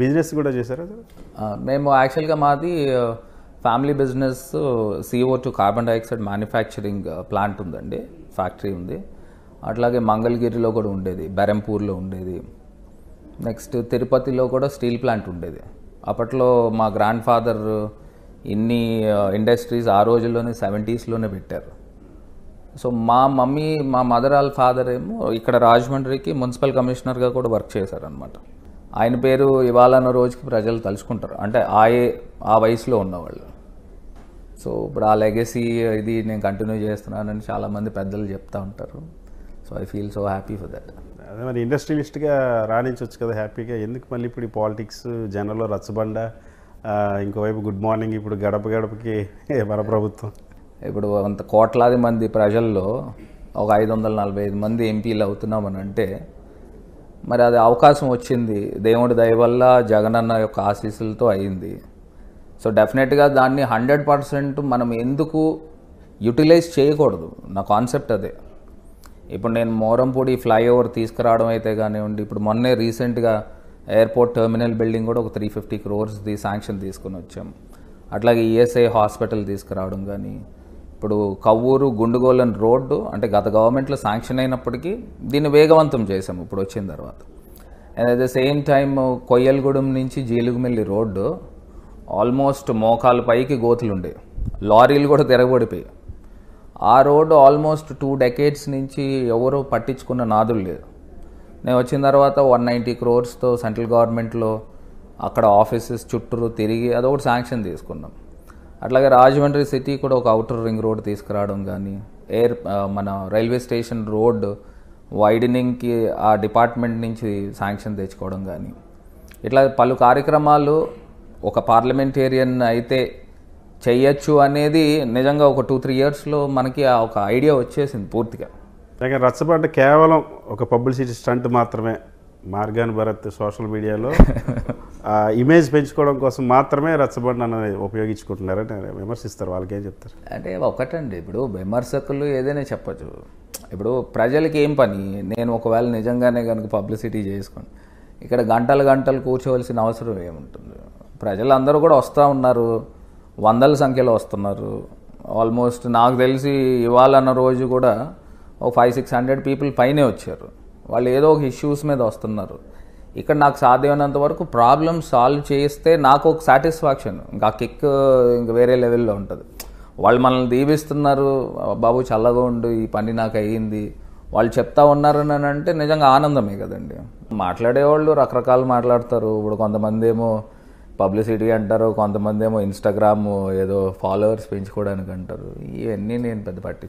business కూడా చేశారా మేము యాక్చువల్గా మాది family business CO two carbon dioxide manufacturing plant ఉందండి ఫ్యాక్టరీ ఉంది అట్లాగే మంగళగిరిలో కూడా ఉండేది బెరంపూర్లో ఉండేది నెక్స్ట్ తిరుపతిలో కూడా స్టీల్ ప్లాంట్ ఉండేది అప్పట్లో మా గ్రాండ్ ఫాదర్ ఇన్ని ఇండస్ట్రీస్ ఆ రోజుల్లోనే సెవెంటీస్లోనే పెట్టారు సో మా మమ్మీ మా మదర్ ఆల్ ఫాదర్ ఏమో ఇక్కడ రాజమండ్రికి మున్సిపల్ కమిషనర్గా కూడా వర్క్ చేశారనమాట ఆయన పేరు ఇవాళన్న రోజుకి ప్రజలు తలుచుకుంటారు అంటే ఆ ఆ వయసులో ఉన్నవాళ్ళు సో ఇప్పుడు ఆ లెగసీ ఇది నేను కంటిన్యూ చేస్తున్నానని చాలామంది పెద్దలు చెప్తూ ఉంటారు so I feel so happy for that అదే మరి ఇండస్ట్రియలిస్ట్గా రాణించవచ్చు కదా హ్యాపీగా ఎందుకు మళ్ళీ ఇప్పుడు ఈ పాలిటిక్స్ జనరల్లో రచ్చబండ ఇంకోవైపు గుడ్ మార్నింగ్ ఇప్పుడు గడప గడపకి మన ప్రభుత్వం ఇప్పుడు అంత కోట్లాది మంది ప్రజల్లో ఒక ఐదు వందల నలభై ఐదు మంది ఎంపీలు అవుతున్నామని అంటే మరి అది అవకాశం వచ్చింది దేవుడి దయ వల్ల జగనన్న యొక్క ఆశీస్సులతో అయింది సో డెఫినెట్గా దాన్ని హండ్రెడ్ పర్సెంట్ మనం ఎందుకు యూటిలైజ్ చేయకూడదు నా కాన్సెప్ట్ అదే ఇప్పుడు నేను మోరంపూడి ఫ్లైఓవర్ తీసుకురావడం అయితే కానివ్వండి ఇప్పుడు మొన్నే రీసెంట్గా ఎయిర్పోర్ట్ టెర్మినల్ బిల్డింగ్ కూడా ఒక త్రీ ఫిఫ్టీ క్రోర్స్ది శాంక్షన్ తీసుకుని వచ్చాం అట్లాగే ఈఎస్ఐ హాస్పిటల్ తీసుకురావడం కానీ ఇప్పుడు కవ్వూరు గుండుగోలన్ రోడ్డు అంటే గత గవర్నమెంట్లో శాంక్షన్ అయినప్పటికీ దీన్ని వేగవంతం చేసాము ఇప్పుడు వచ్చిన తర్వాత and at the same time Koyyalagudem నుంచి జీలుగుమెల్లి రోడ్డు ఆల్మోస్ట్ మోకాల పైకి గోతులు లారీలు కూడా తిరగబడిపోయి ఆ రోడ్డు ఆల్మోస్ట్ టూ డెకేడ్స్ నుంచి ఎవరు పట్టించుకున్న నాదులు లేదు నేను వచ్చిన తర్వాత వన్ నైంటీ క్రోర్స్తో సెంట్రల్ గవర్నమెంట్లో అక్కడ ఆఫీసెస్ చుట్టూరు తిరిగి అదొకటి శాంక్షన్ తీసుకున్నాం అట్లాగే రాజమండ్రి సిటీ కూడా ఒక అవుటర్ రింగ్ రోడ్ తీసుకురావడం కానీ ఎయిర్ మన రైల్వే స్టేషన్ రోడ్ వైడెనింగ్కి ఆ డిపార్ట్మెంట్ నుంచి శాంక్షన్ తెచ్చుకోవడం కానీ ఇట్లా పలు కార్యక్రమాలు ఒక పార్లమెంటేరియన్ అయితే చెయ్యొచ్చు అనేది నిజంగా ఒక టూ త్రీ ఇయర్స్లో మనకి ఆ ఒక ఐడియా వచ్చేసింది పూర్తిగా అలాగే కేవలం ఒక పబ్లిసిటీ స్టంట్ మాత్రమే Margani Bharat social media image పెంచుకోవడం కోసం మాత్రమే రచ్చబండ అనేది ఉపయోగించుకుంటున్నారని విమర్శిస్తారు వాళ్ళకి ఏం చెప్తారు అంటే ఒకటండి ఇప్పుడు విమర్శకులు ఏదైనా చెప్పచ్చు ఇప్పుడు ప్రజలకి ఏం పని నేను ఒకవేళ నిజంగానే కనుక పబ్లిసిటీ చేసుకోండి ఇక్కడ గంటలు గంటలు కూర్చోవలసిన అవసరం ఏముంటుంది ప్రజలందరూ కూడా వస్తూ ఉన్నారు వందల సంఖ్యలో వస్తున్నారు ఆల్మోస్ట్ నాకు తెలిసి ఇవాళన్న రోజు కూడా ఒక ఫైవ్ సిక్స్ హండ్రెడ్ పీపుల్ పైనే వచ్చారు వాళ్ళు ఏదో ఒక ఇష్యూస్ మీద వస్తున్నారు ఇక్కడ నాకు సాధ్యమైనంత వరకు ప్రాబ్లమ్ సాల్వ్ చేస్తే నాకు ఒక సాటిస్ఫాక్షన్ ఇంకా కిక్ ఇంక వేరే లెవెల్లో ఉంటుంది వాళ్ళు మనల్ని దీవిస్తున్నారు బాబు చల్లగా ఉండు ఈ పని నాకు అయ్యింది వాళ్ళు చెప్తా ఉన్నారని అంటే నిజంగా ఆనందమే కదండి మాట్లాడేవాళ్ళు రకరకాలు మాట్లాడతారు ఇప్పుడు కొంతమంది ఏమో పబ్లిసిటీ అంటారు కొంతమంది ఏమో ఇన్స్టాగ్రామ్ ఏదో ఫాలోవర్స్ పెంచుకోవడానికి అంటారు ఇవన్నీ నేను పెద్ద పట్టి